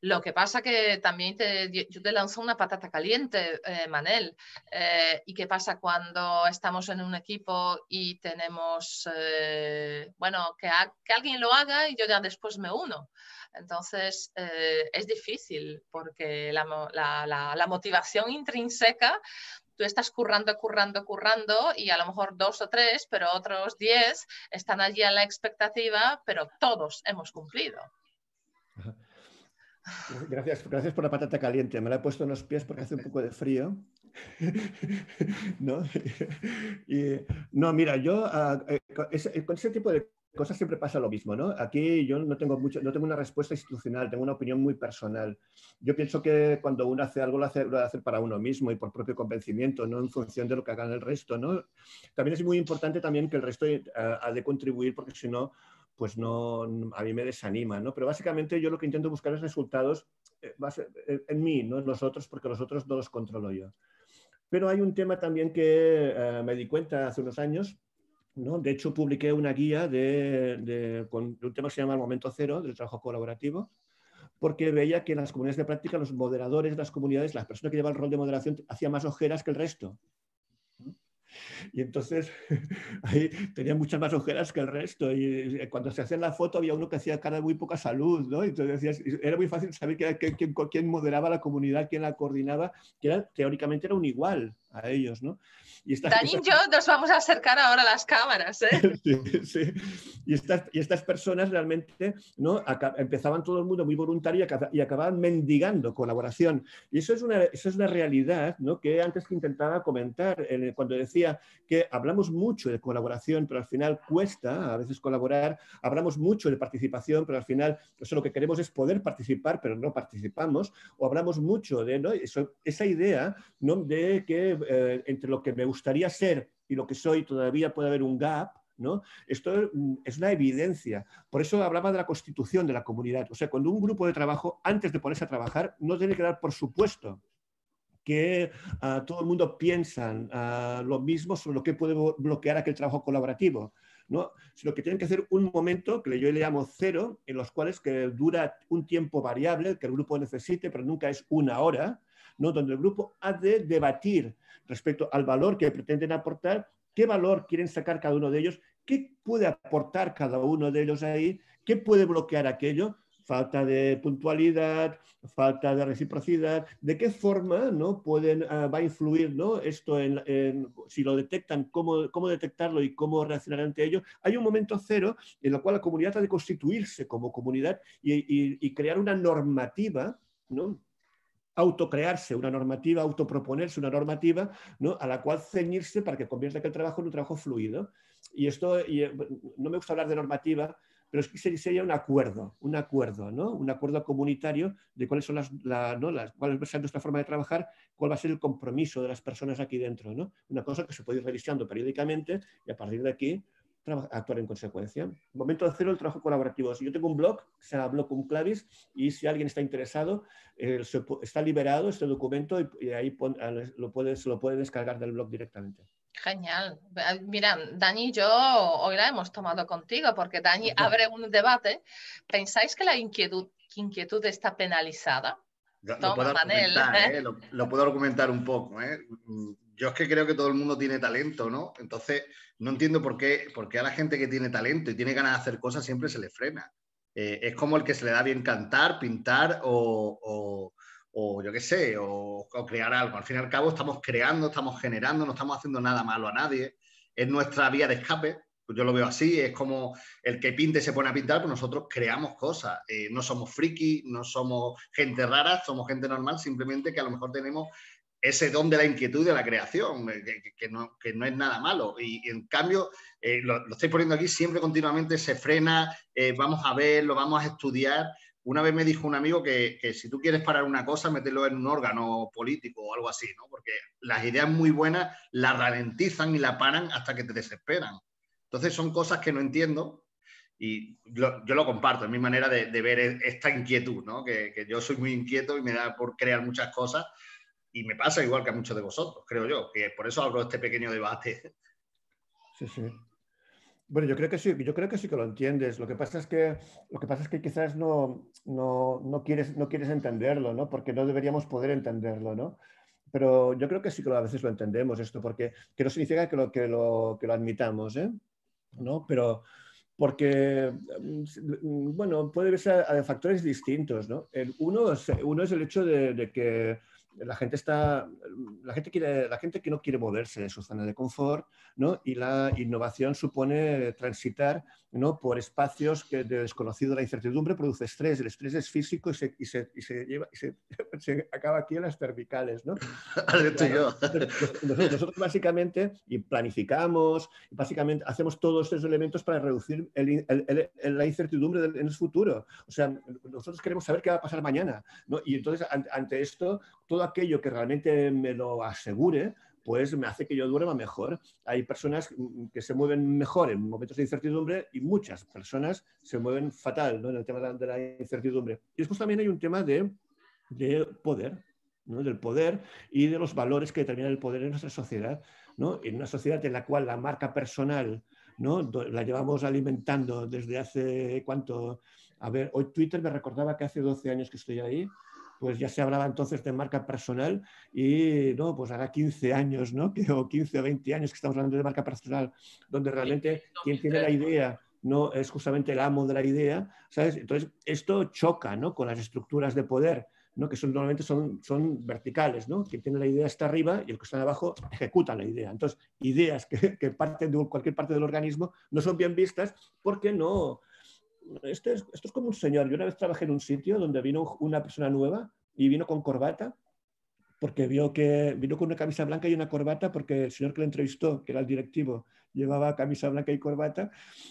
Lo que pasa que también te, yo te lanzo una patata caliente, eh, Manel. Eh, ¿Y qué pasa cuando estamos en un equipo y tenemos, eh, bueno, que, alguien lo haga y yo ya después me uno? Entonces, es difícil porque la, motivación intrínseca tú estás currando, currando, currando y a lo mejor dos o tres, pero otros diez están allí a la expectativa, pero todos hemos cumplido. Gracias, gracias por la patata caliente. Me la he puesto en los pies porque hace un poco de frío. ¿No? Y, no, mira, yo ah, eh, eh, con ese tipo de cosas siempre pasa lo mismo, ¿no? Aquí yo no tengo mucho, no tengo una respuesta institucional, tengo una opinión muy personal. Yo pienso que cuando uno hace algo lo hace, para uno mismo y por propio convencimiento, no en función de lo que hagan el resto, ¿no? También es muy importante también que el resto eh, ha de contribuir porque si no pues no, a mí me desanima, ¿no? Pero básicamente yo lo que intento buscar es resultados eh, eh, en mí, no en nosotros, porque los otros no los controlo yo. Pero hay un tema también que eh, me di cuenta hace unos años, ¿no? De hecho, publiqué una guía de, un tema que se llama el momento cero, del trabajo colaborativo, porque veía que en las comunidades de práctica los moderadores de las comunidades, las personas que llevan el rol de moderación, hacían más ojeras que el resto. Y entonces ahí tenía muchas más ojeras que el resto. Y eh, cuando se hacía la foto había uno que hacía cara de muy poca salud, ¿no? Entonces era muy fácil saber quién, moderaba la comunidad, quién la coordinaba, que era, teóricamente era un igual a ellos, ¿no? Y y yo nos vamos a acercar ahora a las cámaras, ¿eh? sí, sí. Y estas, y estas personas realmente, ¿no? empezaban todo el mundo muy voluntario y, acababan mendigando colaboración. Y eso es una, eso es una realidad, ¿no? Que antes que intentaba comentar, cuando decía que hablamos mucho de colaboración, pero al final cuesta a veces colaborar, hablamos mucho de participación, pero al final pues, eso lo que queremos es poder participar, pero no participamos, o hablamos mucho de, ¿no? esa idea, ¿no? De que eh, entre lo que me gustaría ser y lo que soy todavía puede haber un gap, ¿no? Esto mm, es una evidencia. Por eso hablaba de la constitución de la comunidad. O sea, cuando un grupo de trabajo, antes de ponerse a trabajar, no tiene que dar por supuesto que ah, todo el mundo piensa ah, lo mismo sobre lo que puede bloquear aquel trabajo colaborativo. ¿no? sino que tienen que hacer un momento que yo le llamo cero, en los cuales que dura un tiempo variable que el grupo necesite, pero nunca es una hora, donde el grupo ha de debatir respecto al valor que pretenden aportar, qué valor quieren sacar cada uno de ellos, qué puede aportar cada uno de ellos ahí, qué puede bloquear aquello, falta de puntualidad, falta de reciprocidad, de qué forma ¿no? Pueden, ah, va a influir ¿no? esto en, si lo detectan, cómo, cómo detectarlo y cómo reaccionar ante ello. Hay un momento cero en el cual la comunidad ha de constituirse como comunidad y, y crear una normativa ¿no? autocrearse una normativa, autoproponerse una normativa, ¿no? a la cual ceñirse para que convierta aquel trabajo en un trabajo fluido. Y esto, y, eh, no me gusta hablar de normativa, pero es que sería un acuerdo, un acuerdo, ¿no? Un acuerdo comunitario de cuáles son las, ¿no? las cuál va a ser nuestra forma de trabajar, cuál va a ser el compromiso de las personas aquí dentro, ¿no? Una cosa que se puede ir revisando periódicamente y a partir de aquí, actuar en consecuencia. Momento de cero, el trabajo colaborativo. Si yo tengo un blog, se llama Blog con Clavis, y si alguien está interesado, eh, está liberado este documento y, ahí lo puedes lo puede descargar del blog directamente. Genial. Mira, Dani y yo hoy la hemos tomado contigo porque Dani abre un debate. ¿Pensáis que la inquietud, inquietud está penalizada? Lo, puedo ¿eh? puedo argumentar un poco. ¿eh? yo es que creo que todo el mundo tiene talento, ¿no? Entonces, no entiendo por qué, por qué a la gente que tiene talento y tiene ganas de hacer cosas siempre se le frena. Eh, es como el que se le da bien cantar, pintar o, o, yo qué sé, o, crear algo. Al fin y al cabo, estamos creando, estamos generando, no estamos haciendo nada malo a nadie. Es nuestra vía de escape. Pues yo lo veo así, es como el que pinte se pone a pintar, pues nosotros creamos cosas. Eh, no somos friki, no somos gente rara, somos gente normal, simplemente que a lo mejor tenemos ese don de la inquietud y de la creación, eh, que, no, es nada malo. Y, en cambio, eh, lo, estoy poniendo aquí, siempre continuamente se frena, eh, vamos a ver, lo vamos a estudiar. Una vez me dijo un amigo que, que, si tú quieres parar una cosa, meterlo en un órgano político o algo así, ¿no? Porque las ideas muy buenas las ralentizan y la paran hasta que te desesperan. Entonces son cosas que no entiendo y yo lo comparto, es mi manera de, ver e-, esta inquietud, ¿no? Que, que yo soy muy inquieto y me da por crear muchas cosas y me pasa igual que a muchos de vosotros, creo yo, que por eso hablo este pequeño debate. Sí, sí. Bueno, yo creo que sí, yo creo que sí que lo entiendes. Lo que pasa es que, lo que, pasa es que quizás no, no, no, quieres, no quieres entenderlo, ¿no? Porque no deberíamos poder entenderlo, ¿no? Pero yo creo que sí que a veces lo entendemos esto, porque no significa que lo, que lo, admitamos, ¿eh? ¿No? Pero porque, mm, bueno, puede ser a, factores distintos, ¿no? El uno, es, uno es el hecho de que la gente está, la gente quiere, la gente que no quiere moverse de su zona de confort, ¿no? Y la innovación supone transitar, ¿no? Por espacios que de desconocido la incertidumbre produce estrés, el estrés es físico y se, y se, lleva, y se, acaba aquí en las cervicales, ¿no? nosotros, nosotros, básicamente planificamos, básicamente hacemos todos estos elementos para reducir el, la incertidumbre del, en el futuro. O sea, nosotros queremos saber qué va a pasar mañana, ¿no? Y entonces ante, esto todo aquello que realmente me lo asegure, pues me hace que yo duerma mejor. Hay personas que se mueven mejor en momentos de incertidumbre y muchas personas se mueven fatal en el tema de la incertidumbre. Y después también hay un tema de, poder, del poder y de los valores que determina el poder en nuestra sociedad. En una sociedad en la cual la marca personal la llevamos alimentando desde hace cuánto. A ver, hoy Twitter me recordaba que hace 12 años que estoy ahí pues ya se hablaba entonces de marca personal y no, pues hará 15 años, ¿no? Que, o 15 o 20 años que estamos hablando de marca personal, donde realmente quien tiene la idea no es justamente el amo de la idea, ¿sabes? Entonces, esto choca, ¿no? Con las estructuras de poder, ¿no? Que normalmente son, son verticales, ¿no? Quien tiene la idea está arriba y el que está abajo ejecuta la idea. Entonces, ideas que, que parten de cualquier parte del organismo no son bien vistas porque no, es, esto es como un señor. Yo una vez trabajé en un sitio donde vino una persona nueva y vino con corbata porque vio que vino con una camisa blanca y una corbata, porque el señor que le entrevistó, que era el directivo, llevaba camisa blanca y corbata,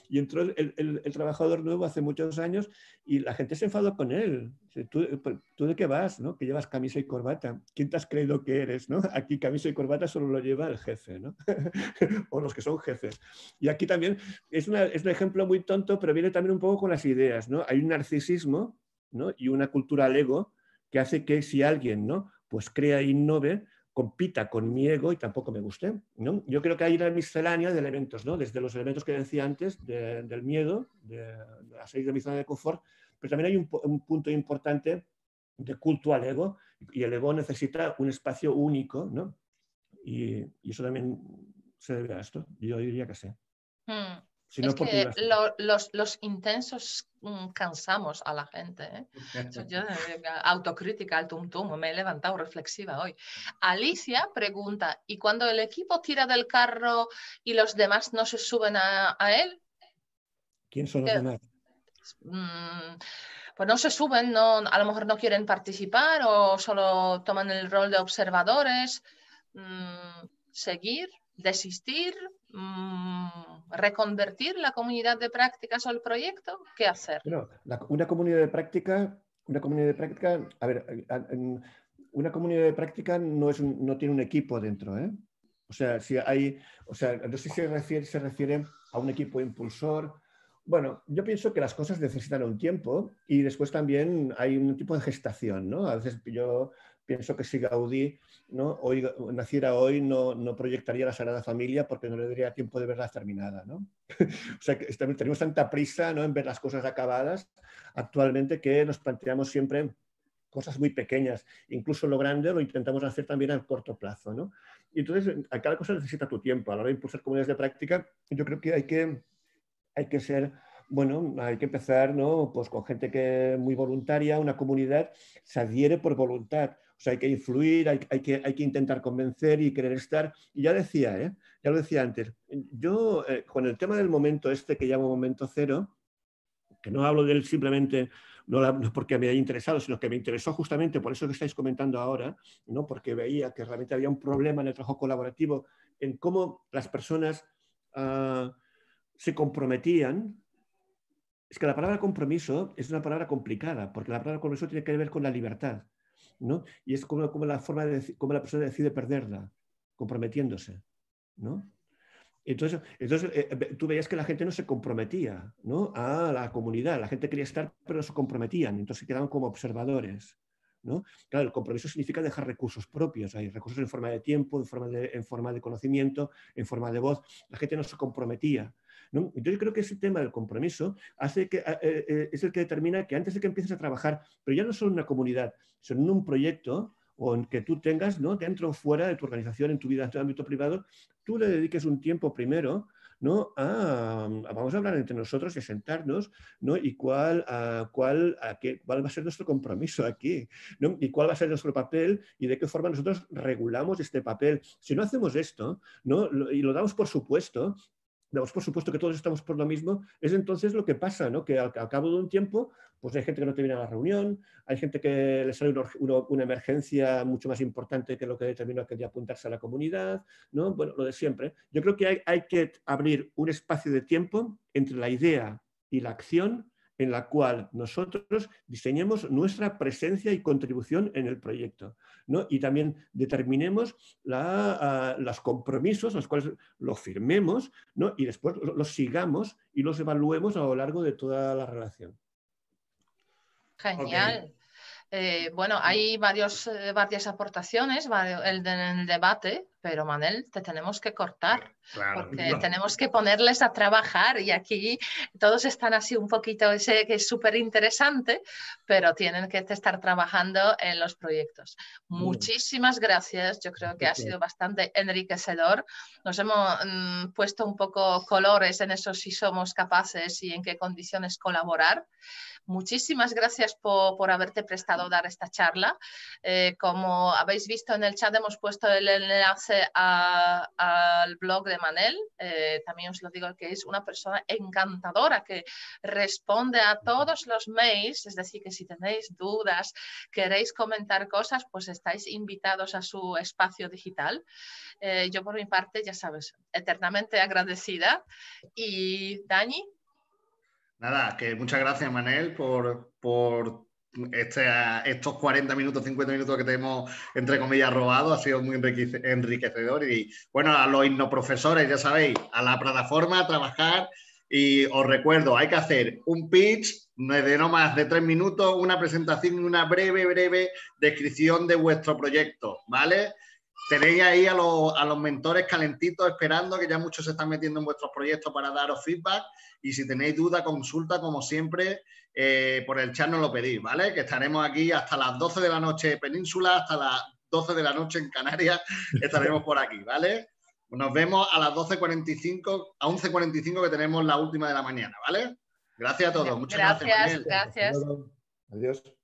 y entró el, el, el trabajador nuevo hace muchos años y la gente se enfadó con él. ¿Tú, pues, ¿Tú, de qué vas? ¿no? Que llevas camisa y corbata. ¿Quién te has creído que eres? ¿no? Aquí camisa y corbata solo lo lleva el jefe, ¿no? o los que son jefes. Y aquí también es, una, es un ejemplo muy tonto, pero viene también un poco con las ideas. ¿no? Hay un narcisismo ¿no? y una cultura al ego que hace que si alguien, ¿no? pues crea, innove, compita con mi ego y tampoco me guste. ¿no? Yo creo que hay una miscelánea de elementos, ¿no? desde los elementos que decía antes, del miedo, de, de la de mi zona de confort, pero también hay un, punto importante de culto al ego y el ego necesita un espacio único, ¿no? Y, eso también se debe a esto, yo diría que sí. Hmm. Porque los, los, intensos mm, cansamos a la gente. ¿eh? Yo, eh, autocrítica, al tum me he levantado reflexiva hoy. Alicia pregunta, ¿y cuando el equipo tira del carro y los demás no se suben a, él? ¿Quién son los demás? Mm, pues no se suben, no, a lo mejor no quieren participar o solo toman el rol de observadores. Mm, seguir, desistir reconvertir la comunidad de prácticas al proyecto, ¿qué hacer? una comunidad de práctica, una comunidad de práctica, a ver, eh, una comunidad de práctica no, es no tiene un equipo dentro, ¿eh? O sea, si hay, o sea, no sé si se refiere, se refiere a un equipo impulsor. Bueno, yo pienso que las cosas necesitan un tiempo y después también hay un tipo de gestación, ¿no? A veces yo Pienso que si Gaudí ¿no? hoy, naciera hoy, no, no, proyectaría la Sagrada Familia porque no le daría tiempo de verla terminada. ¿no? o sea, tenemos tanta prisa ¿no? en ver las cosas acabadas actualmente que nos planteamos siempre cosas muy pequeñas, incluso lo grande lo intentamos hacer también a corto plazo. ¿no? Y entonces, cada cosa necesita tu tiempo. A la hora de impulsar comunidades de práctica, yo creo que hay que, hay que ser, bueno, hay que empezar ¿no? pues con gente que muy voluntaria, una comunidad se adhiere por voluntad sea, hay que influir, hay, hay, que, hay que intentar convencer y querer estar. Y ya decía, ¿eh? ya lo decía antes, yo eh, con el tema del momento este que llamo momento cero, que no hablo de él simplemente no, porque me haya interesado, sino que me interesó justamente por eso que estáis comentando ahora, ¿no? porque veía que realmente había un problema en el trabajo colaborativo, en cómo las personas ah, se comprometían. Es que la palabra compromiso es una palabra complicada, porque la palabra compromiso tiene que ver con la libertad. Y es como, la forma de, como la persona decide perderla, comprometiéndose, ¿no? Entonces, entonces eh, tú veías que la gente no se comprometía ¿no? a la comunidad, la gente quería estar, pero no se comprometían, entonces quedaban como observadores. ¿no? Claro, el compromiso significa dejar recursos propios, hay recursos en forma de tiempo, en forma en forma de conocimiento, en forma de voz. La gente no se comprometía ¿no? Yo creo que ese tema del compromiso hace que, eh, eh, eh, es el que determina que antes de que empieces a trabajar, pero ya no solo en una comunidad, sino en un proyecto, o en que tú tengas, ¿no? dentro o fuera de tu organización, en tu vida, en tu ámbito privado, tú le dediques un tiempo primero ¿no? A, vamos a hablar entre nosotros y a sentarnos, ¿no? Y cuál, a, cuál, a qué, cuál va a ser nuestro compromiso aquí, ¿no? Y cuál va a ser nuestro papel y de qué forma nosotros regulamos este papel. Si no hacemos esto, ¿no? y lo damos por supuesto, por supuesto que todos estamos por lo mismo, es entonces lo que pasa, ¿no? que al, cabo de un tiempo pues hay gente que no termina la reunión, hay gente que le sale una, emergencia mucho más importante que lo que determina que de apuntarse a la comunidad, ¿no? bueno, lo de siempre. Yo creo que hay, hay que abrir un espacio de tiempo entre la idea y la acción en la cual nosotros diseñemos nuestra presencia y contribución en el proyecto. ¿no? Y también determinemos ah, los compromisos, los cuales los firmemos ¿no? y después los sigamos y los evaluemos a lo largo de toda la relación. Genial. Eh, bueno, hay eh, varias aportaciones en el, el debate pero Manel, te tenemos que cortar, porque tenemos que ponerles a trabajar y aquí todos están así un poquito, ese que es súper interesante, pero tienen que estar trabajando en los proyectos. Mm. Muchísimas gracias, yo creo que ha sido bastante enriquecedor. Nos hemos mm, puesto un poco colores en eso si somos capaces y en qué condiciones colaborar. Muchísimas gracias por, por haberte prestado a dar esta charla. Eh, como habéis visto en el chat, hemos puesto el enlace al blog de Manel. Eh, también os lo digo que es una persona encantadora que responde a todos los mails, es decir, que si tenéis dudas, queréis comentar cosas, pues estáis invitados a su espacio digital. Eh, yo por mi parte, ya sabes, eternamente agradecida. Y Dani. Nada, que muchas gracias Manel por, por este, estos 40 minutos, 50 minutos que tenemos entre comillas, robado, ha sido muy enriquecedor. Y bueno, a los profesores ya sabéis, a la plataforma, a trabajar. Y os recuerdo, hay que hacer un pitch de no más de tres minutos, una presentación y una breve, breve descripción de vuestro proyecto, ¿vale? Tenéis ahí a los, a los mentores calentitos esperando, que ya muchos se están metiendo en vuestros proyectos para daros feedback. Y si tenéis duda, consulta como siempre eh, por el chat nos lo pedís, ¿vale? Que estaremos aquí hasta las 12 de la noche península, hasta las 12 de la noche en Canarias, estaremos por aquí, ¿vale? Nos vemos a las 12.45, a 11.45 que tenemos la última de la mañana, ¿vale? Gracias a todos. Muchas gracias. Gracias, gracias. Adiós.